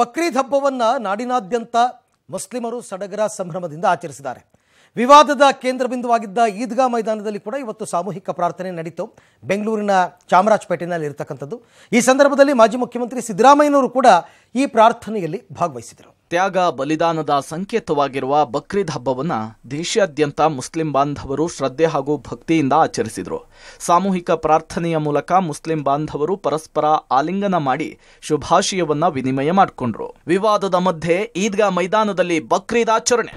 ಬಕ್ರೀದ್ ಹಬ್ಬವನ್ನು ನಾಡಿನಾದ್ಯಂತ ಮುಸ್ಲಿಮರು ಸಡಗರ ಸಂಭ್ರಮದಿಂದ ಆಚರಿಸಿದ್ದಾರೆ ವಿವಾದದ ಕೇಂದ್ರ ಬಿಂದುವಾಗಿದ್ದ ಈದ್ಗಾ ಮೈದಾನದಲ್ಲಿ ಕೂಡ ಇವತ್ತು ಸಾಮೂಹಿಕ ಪ್ರಾರ್ಥನೆ ನಡೀತು ಬೆಂಗಳೂರಿನ ಚಾಮರಾಜಪೇಟೆಯಲ್ಲಿ ಇರತಕ್ಕಂಥದ್ದು ಈ ಸಂದರ್ಭದಲ್ಲಿ ಮಾಜಿ ಮುಖ್ಯಮಂತ್ರಿ ಸಿದ್ದರಾಮಯ್ಯನವರು ಕೂಡ ಈ ಪ್ರಾರ್ಥನೆಯಲ್ಲಿ ಭಾಗವಹಿಸಿದರು ತ್ಯಾಗ ಬಲಿದಾನದ ಸಂಕೇತವಾಗಿರುವ ಬಕ್ರೀದ್ ಹಬ್ಬವನ್ನು ದೇಶಾದ್ಯಂತ ಮುಸ್ಲಿಂ ಬಾಂಧವರು ಶ್ರದ್ಧೆ ಹಾಗೂ ಭಕ್ತಿಯಿಂದ ಆಚರಿಸಿದರು ಸಾಮೂಹಿಕ ಪ್ರಾರ್ಥನೆಯ ಮೂಲಕ ಮುಸ್ಲಿಂ ಬಾಂಧವರು ಪರಸ್ಪರ ಆಲಿಂಗನ ಮಾಡಿ ಶುಭಾಶಯವನ್ನ ವಿನಿಮಯ ಮಾಡಿಕೊಂಡ್ರು ವಿವಾದದ ಮಧ್ಯೆ ಈದ್ಗಾ ಮೈದಾನದಲ್ಲಿ ಬಕ್ರೀದ್ ಆಚರಣೆ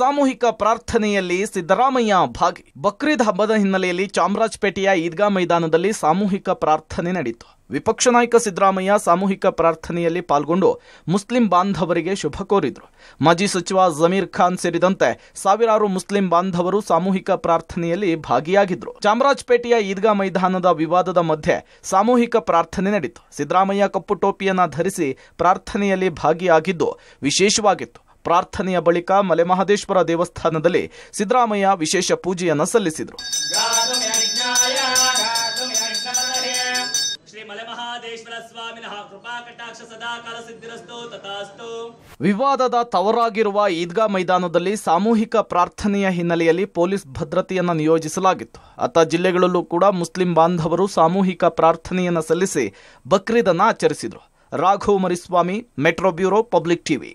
ಸಾಮೂಹಿಕ ಪ್ರಾರ್ಥನೆಯಲ್ಲಿ ಸಿದ್ದರಾಮಯ್ಯ ಭಾಗಿ ಬಕ್ರೀದ್ ಹಬ್ಬದ ಹಿನ್ನೆಲೆಯಲ್ಲಿ ಚಾಮರಾಜಪೇಟೆಯ ಈದ್ಗಾ ಮೈದಾನದಲ್ಲಿ ಸಾಮೂಹಿಕ ಪ್ರಾರ್ಥನೆ ನಡೆಯಿತು ವಿಪಕ್ಷ ನಾಯಕ ಸಿದ್ದರಾಮಯ್ಯ ಸಾಮೂಹಿಕ ಪ್ರಾರ್ಥನೆಯಲ್ಲಿ ಪಾಲ್ಗೊಂಡು ಮುಸ್ಲಿಂ ಬಾಂಧವರಿಗೆ ಶುಭ ಕೋರಿದರು ಮಾಜಿ ಸಚಿವ ಜಮೀರ್ ಖಾನ್ ಸೇರಿದಂತೆ ಸಾವಿರಾರು ಮುಸ್ಲಿಂ ಬಾಂಧವರು ಸಾಮೂಹಿಕ ಪ್ರಾರ್ಥನೆಯಲ್ಲಿ ಭಾಗಿಯಾಗಿದ್ದರು ಚಾಮರಾಜಪೇಟೆಯ ಈದ್ಗಾ ಮೈದಾನದ ವಿವಾದದ ಮಧ್ಯೆ ಸಾಮೂಹಿಕ ಪ್ರಾರ್ಥನೆ ನಡೆಯಿತು ಸಿದ್ದರಾಮಯ್ಯ ಕಪ್ಪು ಟೋಪಿಯನ್ನು ಧರಿಸಿ ಪ್ರಾರ್ಥನೆಯಲ್ಲಿ ಭಾಗಿಯಾಗಿದ್ದು ವಿಶೇಷವಾಗಿತ್ತು ಪ್ರಾರ್ಥನೆಯ ಬಳಿಕ ಮಲೆಮಹದೇಶ್ವರ ದೇವಸ್ಥಾನದಲ್ಲಿ ಸಿದ್ದರಾಮಯ್ಯ ವಿಶೇಷ ಪೂಜೆಯನ್ನು ಸಲ್ಲಿಸಿದರು ವಿವಾದದ ತವರಾಗಿರುವ ಈದ್ಗಾ ಮೈದಾನದಲ್ಲಿ ಸಾಮೂಹಿಕ ಪ್ರಾರ್ಥನೆಯ ಹಿನ್ನೆಲೆಯಲ್ಲಿ ಪೊಲೀಸ್ ಭದ್ರತೆಯನ್ನು ನಿಯೋಜಿಸಲಾಗಿತ್ತು ಅತ್ತ ಜಿಲ್ಲೆಗಳಲ್ಲೂ ಕೂಡ ಮುಸ್ಲಿಂ ಬಾಂಧವರು ಸಾಮೂಹಿಕ ಪ್ರಾರ್ಥನೆಯನ್ನು ಸಲ್ಲಿಸಿ ಬಕ್ರೀದನ್ನು ಆಚರಿಸಿದರು Raghav Mariswamy metro bureau public TV